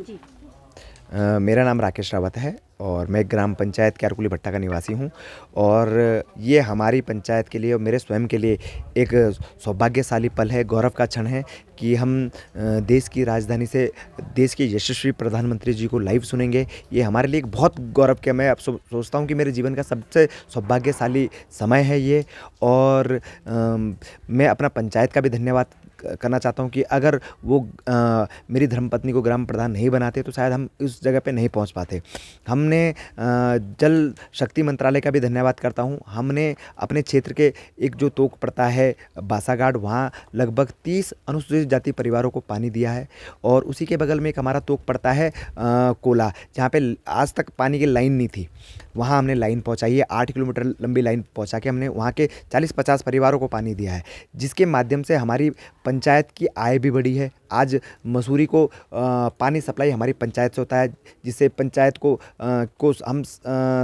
जी मेरा नाम राकेश रावत है और मैं ग्राम पंचायत क्यारकुली भट्टा का निवासी हूँ और ये हमारी पंचायत के लिए और मेरे स्वयं के लिए एक सौभाग्यशाली पल है गौरव का क्षण है कि हम देश की राजधानी से देश के यशस्वी प्रधानमंत्री जी को लाइव सुनेंगे ये हमारे लिए एक बहुत गौरव के मैं अब सोचता हूँ कि मेरे जीवन का सबसे सौभाग्यशाली समय है ये और आ, मैं अपना पंचायत का भी धन्यवाद करना चाहता हूँ कि अगर वो आ, मेरी धर्मपत्नी को ग्राम प्रधान नहीं बनाते तो शायद हम उस जगह पे नहीं पहुँच पाते हम हमने जल शक्ति मंत्रालय का भी धन्यवाद करता हूँ हमने अपने क्षेत्र के एक जो तोक पड़ता है बासाघाट वहाँ लगभग तीस अनुसूचित जाति परिवारों को पानी दिया है और उसी के बगल में एक हमारा तोक पड़ता है कोला जहाँ पर आज तक पानी की लाइन नहीं थी वहाँ हमने लाइन पहुँचाई है आठ किलोमीटर लंबी लाइन पहुँचा के हमने वहाँ के चालीस पचास परिवारों को पानी दिया है जिसके माध्यम से हमारी पंचायत की आय भी बढ़ी है आज मसूरी को आ, पानी सप्लाई हमारी पंचायत से होता है जिससे पंचायत को आ, को हम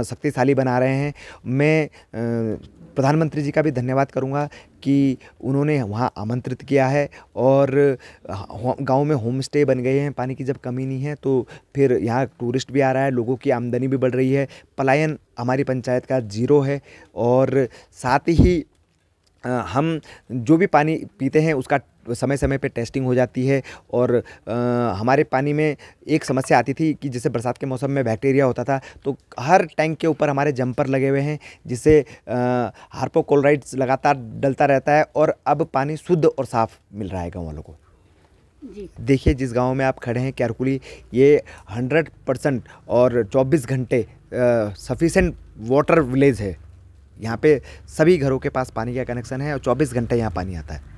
शक्तिशाली बना रहे हैं मैं प्रधानमंत्री जी का भी धन्यवाद करूंगा कि उन्होंने वहाँ आमंत्रित किया है और गांव में होम स्टे बन गए हैं पानी की जब कमी नहीं है तो फिर यहाँ टूरिस्ट भी आ रहा है लोगों की आमदनी भी बढ़ रही है पलायन हमारी पंचायत का जीरो है और साथ ही हम जो भी पानी पीते हैं उसका समय समय पे टेस्टिंग हो जाती है और आ, हमारे पानी में एक समस्या आती थी कि जैसे बरसात के मौसम में बैक्टीरिया होता था तो हर टैंक के ऊपर हमारे जंपर लगे हुए हैं जिससे हार्पोकोलराइड्स लगातार डलता रहता है और अब पानी शुद्ध और साफ़ मिल रहा है गाँव वालों को देखिए जिस गांव में आप खड़े हैं कैरकुली ये 100 परसेंट और 24 घंटे सफिशेंट वाटर विलेज है यहाँ पे सभी घरों के पास पानी का कनेक्शन है और 24 घंटे यहाँ पानी आता है